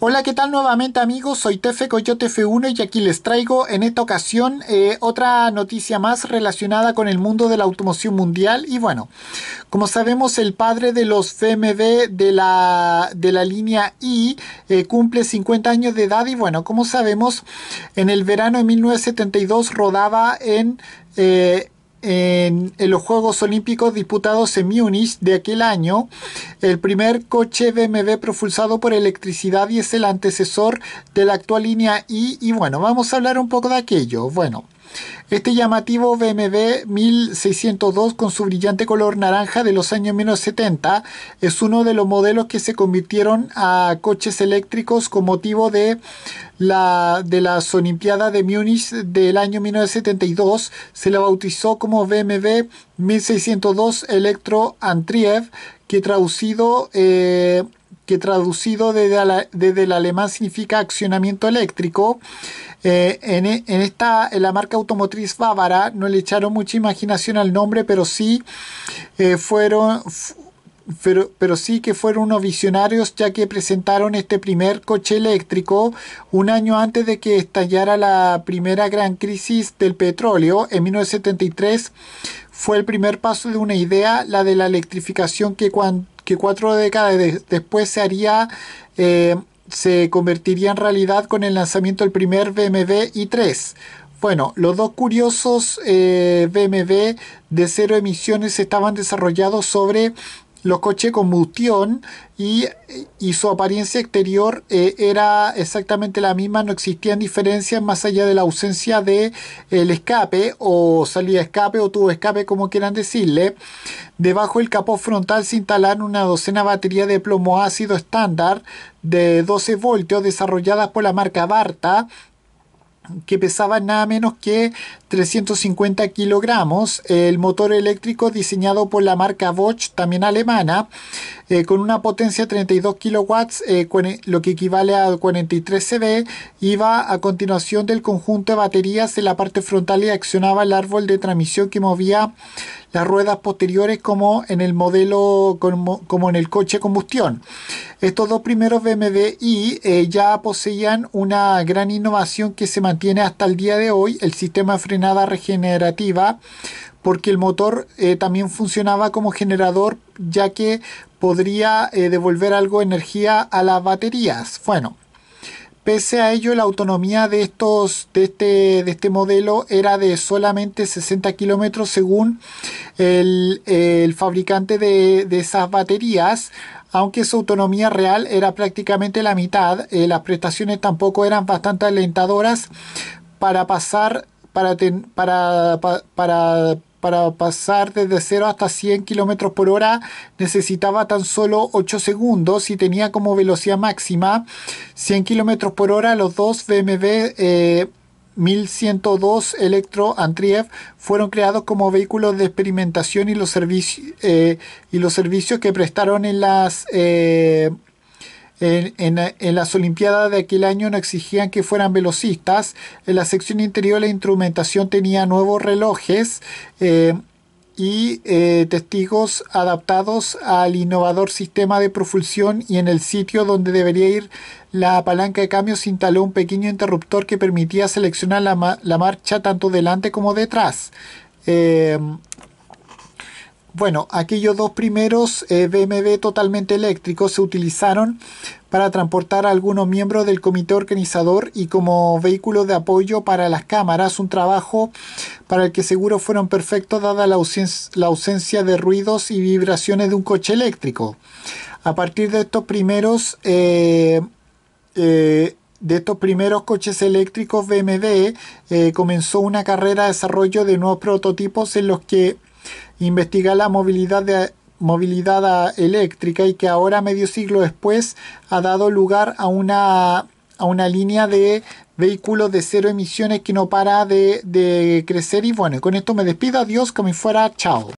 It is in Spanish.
Hola, ¿qué tal nuevamente amigos? Soy Tefe Coyote F1 y aquí les traigo en esta ocasión eh, otra noticia más relacionada con el mundo de la automoción mundial. Y bueno, como sabemos el padre de los BMW de la, de la línea I eh, cumple 50 años de edad y bueno, como sabemos en el verano de 1972 rodaba en... Eh, en, los Juegos Olímpicos disputados en Múnich de aquel año, el primer coche BMW propulsado por electricidad y es el antecesor de la actual línea I. Y bueno, vamos a hablar un poco de aquello. Bueno, este llamativo BMW 1602 con su brillante color naranja de los años 1970 es uno de los modelos que se convirtieron a coches eléctricos con motivo de, la, de las Olimpiadas de Múnich del año 1972. Se la bautizó como BMW 1602 Electro Antriev que traducido eh, que traducido desde, el alemán significa accionamiento eléctrico. Eh, e, en, esta, en la marca automotriz bávara no le echaron mucha imaginación al nombre, pero sí eh, fueron... Pero, pero, sí que fueron unos visionarios ya que presentaron este primer coche eléctrico un año antes de que estallara la primera gran crisis del petróleo. En 1973 fue el primer paso de una idea, la de la electrificación que cuando que cuatro décadas después se haría, eh, se convertiría en realidad con el lanzamiento del primer BMW i3. Bueno, los dos curiosos eh, BMW de cero emisiones estaban desarrollados sobre los coches de combustión y, su apariencia exterior eh, era exactamente la misma, no existían diferencias más allá de la ausencia de el escape o salida escape o tubo escape como quieran decirle. Debajo del capó frontal se instalaron una docena de baterías de plomo ácido estándar de 12 voltios desarrolladas por la marca Barta que pesaban nada menos que 350 kilogramos, el motor eléctrico diseñado por la marca Bosch, también alemana, eh, con una potencia de 32 kilowatts, eh, lo que equivale a 43 CV, iba a continuación del conjunto de baterías en la parte frontal y accionaba el árbol de transmisión que movía las ruedas posteriores como en el modelo como, en el coche combustión. Estos dos primeros BMW i eh, ya poseían una gran innovación que se mantiene hasta el día de hoy, el sistema de nada regenerativa porque el motor eh, también funcionaba como generador ya que podría eh, devolver algo de energía a las baterías. Bueno, pese a ello la autonomía de, estos, de, este, de este modelo era de solamente 60 kilómetros según el, fabricante de, esas baterías. Aunque su autonomía real era prácticamente la mitad, eh, las prestaciones tampoco eran bastante alentadoras para pasar para, para, pasar desde 0 hasta 100 km por hora necesitaba tan solo 8 segundos y tenía como velocidad máxima 100 km por hora los dos BMW 1102 eh, Electro Antriev fueron creados como vehículos de experimentación y los, eh, y los servicios que prestaron en las eh, en, las Olimpiadas de aquel año no exigían que fueran velocistas. En la sección interior la instrumentación tenía nuevos relojes eh, y eh, testigos adaptados al innovador sistema de propulsión y en el sitio donde debería ir la palanca de cambio se instaló un pequeño interruptor que permitía seleccionar la, la marcha tanto delante como detrás. Eh, bueno, aquellos dos primeros eh, BMW totalmente eléctricos se utilizaron para transportar a algunos miembros del comité organizador y como vehículo de apoyo para las cámaras, un trabajo para el que seguro fueron perfectos dada la, ausencia de ruidos y vibraciones de un coche eléctrico. A partir de estos primeros... Eh, eh, de estos primeros coches eléctricos BMW comenzó una carrera de desarrollo de nuevos prototipos en los que investigar la movilidad, movilidad eléctrica y que ahora medio siglo después ha dado lugar a una, a una línea de vehículos de cero emisiones que no para de, crecer y bueno, con esto me despido, adiós, que me fuera, chao.